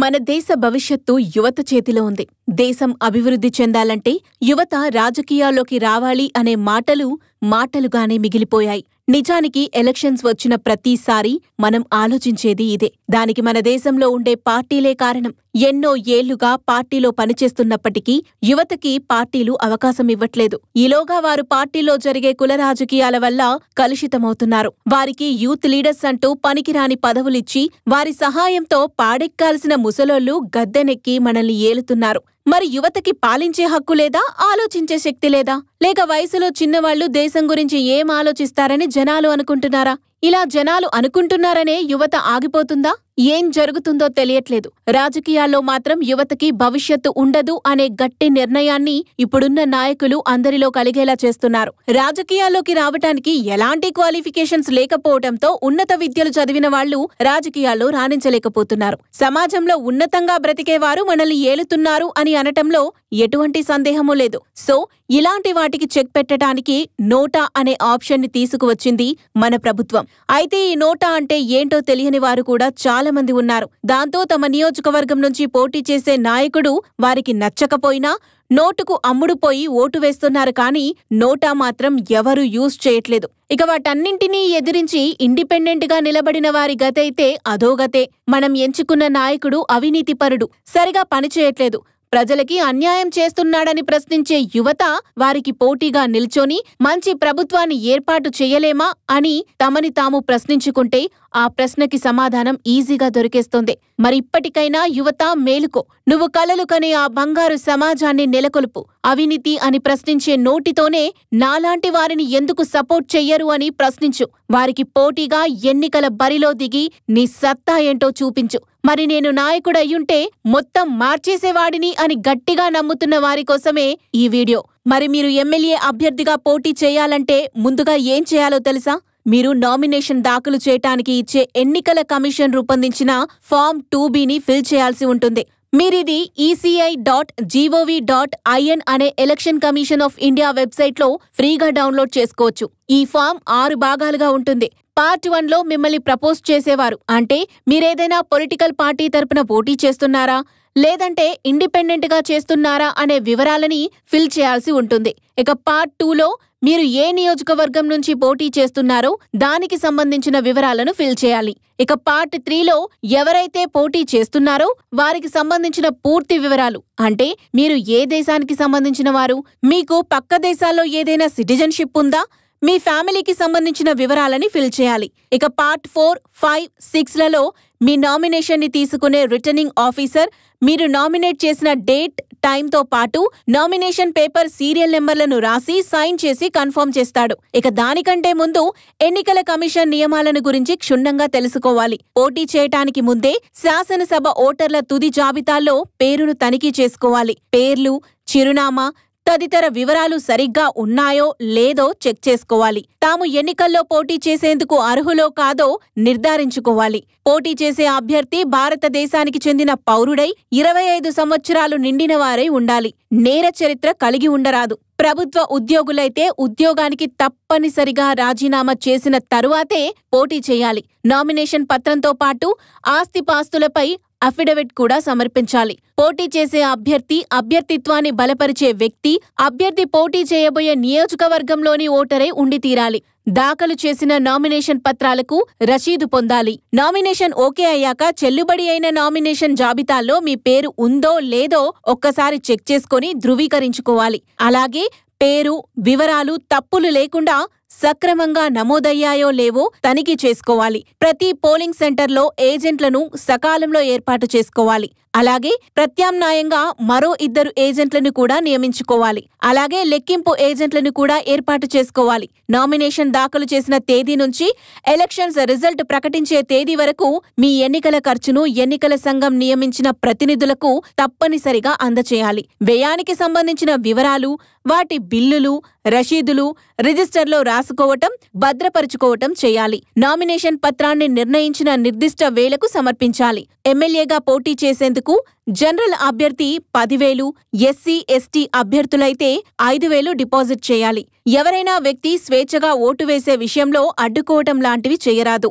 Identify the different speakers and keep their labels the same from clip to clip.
Speaker 1: మన దేశ భవిష్యత్తు యువత చేతిలో ఉంది దేశం అభివృద్ధి చెందాలంటే యువత రాజకీయాల్లోకి రావాలి అనే మాటలు మాటలుగానే మిగిలిపోయాయి నిజానికి ఎలక్షన్స్ వచ్చిన ప్రతిసారి మనం ఆలోచించేది ఇదే దానికి మన దేశంలో ఉండే పార్టీలే కారణం ఎన్నో ఏళ్లుగా పార్టీలో పనిచేస్తున్నప్పటికీ యువతకి పార్టీలు అవకాశం ఇవ్వట్లేదు ఈలోగా వారు పార్టీలో జరిగే కుల రాజకీయాల వల్ల కలుషితమవుతున్నారు వారికి యూత్ లీడర్స్ అంటూ పనికిరాని పదవులిచ్చి వారి సహాయంతో పాడెక్కాల్సిన ముసలోళ్లు గద్దెనెక్కి మనల్ని ఏలుతున్నారు మరి యువతకి పాలించే హక్కు లేదా ఆలోచించే శక్తి లేదా లేక వయసులో చిన్నవాళ్లు దేశం గురించి ఏం ఆలోచిస్తారని జనాలు అనుకుంటున్నారా ఇలా జనాలు అనుకుంటున్నారనే యువత ఆగిపోతుందా ఏం జరుగుతుందో తెలియట్లేదు రాజకీయాల్లో మాత్రం యువతకి భవిష్యత్తు ఉండదు అనే గట్టి నిర్ణయాన్ని ఇప్పుడున్న నాయకులు అందరిలో కలిగేలా చేస్తున్నారు రాజకీయాల్లోకి రావటానికి ఎలాంటి క్వాలిఫికేషన్స్ లేకపోవడంతో ఉన్నత విద్యలు చదివిన వాళ్లు రాజకీయాల్లో రాణించలేకపోతున్నారు సమాజంలో ఉన్నతంగా బ్రతికేవారు మనల్ని ఏలుతున్నారు అని అనటంలో ఎటువంటి సందేహమూ లేదు సో ఇలాంటి వాటికి చెక్ పెట్టడానికి నోటా అనే ఆప్షన్ ని తీసుకువచ్చింది మన ప్రభుత్వం అయితే ఈ నోటా అంటే ఏంటో తెలియని వారు కూడా చాలా చాలామంది ఉన్నారు దాంతో తమ నియోజకవర్గం నుంచి పోటీ చేసే నాయకుడు వారికి నచ్చకపోయినా నోటుకు అమ్ముడుపోయి ఓటు వేస్తున్నారు కానీ నోటా మాత్రం ఎవరూ యూజ్ చేయట్లేదు ఇక వాటన్నింటినీ ఎదిరించి ఇండిపెండెంట్ గా నిలబడిన వారి గతైతే అధోగతే మనం ఎంచుకున్న నాయకుడు అవినీతిపరుడు సరిగా పనిచేయట్లేదు ప్రజలకి అన్యాయం చేస్తున్నాడని ప్రశ్నించే యువత వారికి పోటీగా నిల్చొని మంచి ప్రభుత్వాన్ని ఏర్పాటు చేయలేమా అని తమని తాము ప్రశ్నించుకుంటే ఆ ప్రశ్నకి సమాధానం ఈజీగా దొరికేస్తుంది మరి ఇప్పటికైనా యువత మేలుకో నువ్వు కలలు కనే ఆ బంగారు సమాజాన్ని నెలకొల్పు అవినీతి అని ప్రశ్నించే నోటితోనే నాలాంటి వారిని ఎందుకు సపోర్ట్ చెయ్యరు అని ప్రశ్నించు వారికి పోటీగా ఎన్నికల బరిలో దిగి నీ సత్తా ఏంటో చూపించు మరి నేను నాయకుడయ్యుంటే మొత్తం మార్చేసేవాడిని అని గట్టిగా నమ్ముతున్న వారి కోసమే ఈ వీడియో మరి మీరు ఎమ్మెల్యే అభ్యర్థిగా పోటీ చేయాలంటే ముందుగా ఏం చేయాలో తెలుసా మీరు నామినేషన్ దాఖలు చేయటానికి ఇచ్చే ఎన్నికల కమిషన్ రూపొందించిన ఫామ్ టూ బిని ఫిల్ చేయాల్సి ఉంటుంది మీరిది ECI dot gov dot in అనే ఎలక్షన్ కమిషన్ ఆఫ్ ఇండియా వెబ్సైట్లో ఫ్రీగా డౌన్లోడ్ చేసుకోవచ్చు ఈ ఫామ్ ఆరు భాగాలుగా ఉంటుంది పార్ట్ వన్లో మిమ్మల్ని ప్రపోజ్ చేసేవారు అంటే మీరేదైనా పొలిటికల్ పార్టీ తరపున పోటీ చేస్తున్నారా లేదంటే ఇండిపెండెంట్గా చేస్తున్నారా అనే వివరాలని ఫిల్ చేయాల్సి ఉంటుంది ఇక పార్ట్ టూలో మీరు ఏ నియోజకవర్గం నుంచి పోటీ చేస్తున్నారో దానికి సంబంధించిన వివరాలను ఫిల్ చేయాలి ఇక పార్ట్ త్రీలో ఎవరైతే పోటీ చేస్తున్నారో వారికి సంబంధించిన పూర్తి వివరాలు అంటే మీరు ఏ దేశానికి సంబంధించిన వారు మీకు పక్క దేశాల్లో ఏదైనా సిటిజన్షిప్ ఉందా మీ ఫ్యామిలీకి సంబంధించిన వివరాలని ఫిల్ చేయాలి ఇక పార్ట్ ఫోర్ ఫైవ్ సిక్స్లలో మీ నామినేషన్ని తీసుకునే రిటర్నింగ్ ఆఫీసర్ మీరు నామినేట్ చేసిన డేట్ టైంతో పాటు నామినేషన్ పేపర్ సీరియల్ నెంబర్లను రాసి సైన్ చేసి కన్ఫర్మ్ చేస్తాడు ఇక దానికంటే ముందు ఎన్నికల కమిషన్ నియమాలను గురించి క్షుణ్ణంగా తెలుసుకోవాలి పోటీ చేయటానికి ముందే శాసనసభ ఓటర్ల తుది జాబితాలో పేరును తనిఖీ చేసుకోవాలి పేర్లు చిరునామా తదితర వివరాలు సరిగ్గా ఉన్నాయో లేదో చెక్ చేసుకోవాలి తాము ఎన్నికల్లో పోటీ చేసేందుకు అర్హులో కాదో నిర్ధారించుకోవాలి పోటీ చేసే అభ్యర్థి భారతదేశానికి చెందిన పౌరుడై ఇరవై ఐదు సంవత్సరాలు నిండిన వారై ఉండాలి నేర చరిత్ర కలిగి ఉండరాదు ప్రభుత్వ ఉద్యోగులైతే ఉద్యోగానికి తప్పనిసరిగా రాజీనామా చేసిన తరువాతే పోటీ చేయాలి నామినేషన్ పత్రంతో పాటు ఆస్తిపాస్తులపై అఫిడవిట్ కూడా సమర్పించాలి పోటీ చేసే అభ్యర్థి అభ్యర్థిత్వాన్ని బలపరిచే వ్యక్తి అభ్యర్థి పోటీ చేయబోయే నియోజకవర్గంలోని ఓటరే ఉండి తీరాలి దాఖలు చేసిన నామినేషన్ పత్రాలకు రసీదు పొందాలి నామినేషన్ ఓకే అయ్యాక చెల్లుబడి అయిన నామినేషన్ జాబితాలో మీ పేరు ఉందో లేదో ఒక్కసారి చెక్ చేసుకుని ధృవీకరించుకోవాలి అలాగే పేరు వివరాలు తప్పులు లేకుండా సక్రమంగా నమోదయ్యాయో లేవో తనిఖీ చేసుకోవాలి ప్రతి పోలింగ్ సెంటర్లో ఏజెంట్లను సకాలంలో ఏర్పాటు చేసుకోవాలి అలాగే ప్రత్యామ్నాయంగా మరో ఇద్దరు ఏజెంట్లను కూడా నియమించుకోవాలి అలాగే లెక్కింపు ఏజెంట్లను కూడా ఏర్పాటు చేసుకోవాలి నామినేషన్ దాఖలు చేసిన తేదీ నుంచి ఎలక్షన్స్ రిజల్ట్ ప్రకటించే తేదీ వరకు మీ ఎన్నికల ఖర్చును ఎన్నికల సంఘం నియమించిన ప్రతినిధులకు తప్పనిసరిగా అందచేయాలి వ్యయానికి సంబంధించిన వివరాలు వాటి బిల్లులు రషీదులు రిజిస్టర్లో రాసుకోవటం భద్రపరుచుకోవటం చేయాలి నామినేషన్ పత్రాన్ని నిర్ణయించిన నిర్దిష్ట వేలకు సమర్పించాలి ఎమ్మెల్యేగా పోటీ చేసేందుకు చేసేందుకు జనరల్ అభ్యర్థి పదివేలు ఎస్సీ ఎస్టీ అభ్యర్థులైతే ఐదు వేలు డిపాజిట్ చేయాలి ఎవరైనా వ్యక్తి స్వేచ్ఛగా ఓటు వేసే విషయంలో అడ్డుకోవటం లాంటివి చేయరాదు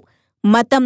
Speaker 1: మతం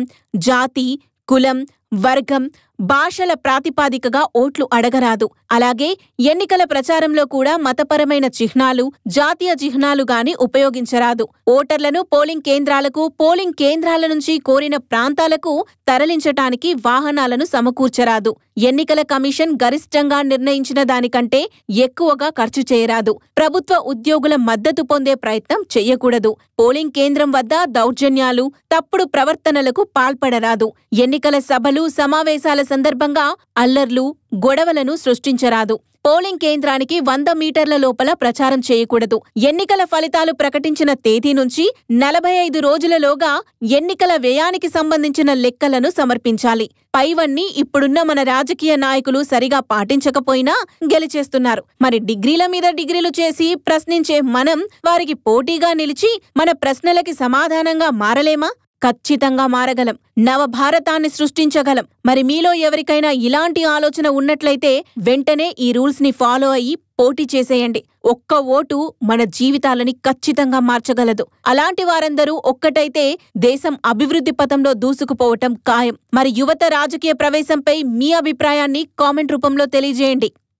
Speaker 1: జాతి కులం వర్గం భాషల ప్రాతిపాదికగా ఓట్లు అడగరాదు అలాగే ఎన్నికల ప్రచారంలో కూడా మతపరమైన చిహ్నాలు జాతీయ చిహ్నాలు గాని ఉపయోగించరాదు ఓటర్లను పోలింగ్ కేంద్రాలకు పోలింగ్ కేంద్రాల నుంచి కోరిన ప్రాంతాలకు తరలించటానికి వాహనాలను సమకూర్చరాదు ఎన్నికల కమిషన్ గరిష్టంగా నిర్ణయించిన దానికంటే ఎక్కువగా ఖర్చు చేయరాదు ప్రభుత్వ ఉద్యోగుల మద్దతు పొందే ప్రయత్నం చేయకూడదు పోలింగ్ కేంద్రం వద్ద దౌర్జన్యాలు తప్పుడు ప్రవర్తనలకు పాల్పడరాదు ఎన్నికల సభలు సమావేశాల సందర్భంగా అల్లర్లు గొడవలను సృష్టించరాదు పోలింగ్ కేంద్రానికి వంద మీటర్ల లోపల ప్రచారం చేయకూడదు ఎన్నికల ఫలితాలు ప్రకటించిన తేదీ నుంచి నలభై ఐదు రోజులలోగా ఎన్నికల వ్యయానికి సంబంధించిన లెక్కలను సమర్పించాలి పైవన్నీ ఇప్పుడున్న మన రాజకీయ నాయకులు సరిగా పాటించకపోయినా గెలిచేస్తున్నారు మరి డిగ్రీల మీద డిగ్రీలు చేసి ప్రశ్నించే మనం వారికి పోటీగా నిలిచి మన ప్రశ్నలకి సమాధానంగా మారలేమా ఖచ్చితంగా మారగలం నవభారతాన్ని సృష్టించగలం మరి మీలో ఎవరికైనా ఇలాంటి ఆలోచన ఉన్నట్లయితే వెంటనే ఈ రూల్స్ ని ఫాలో అయ్యి పోటీ చేసేయండి ఒక్క ఓటు మన జీవితాలని ఖచ్చితంగా మార్చగలదు అలాంటి వారందరూ ఒక్కటైతే దేశం అభివృద్ధి పథంలో దూసుకుపోవటం ఖాయం మరి యువత రాజకీయ ప్రవేశంపై మీ అభిప్రాయాన్ని కామెంట్ రూపంలో తెలియజేయండి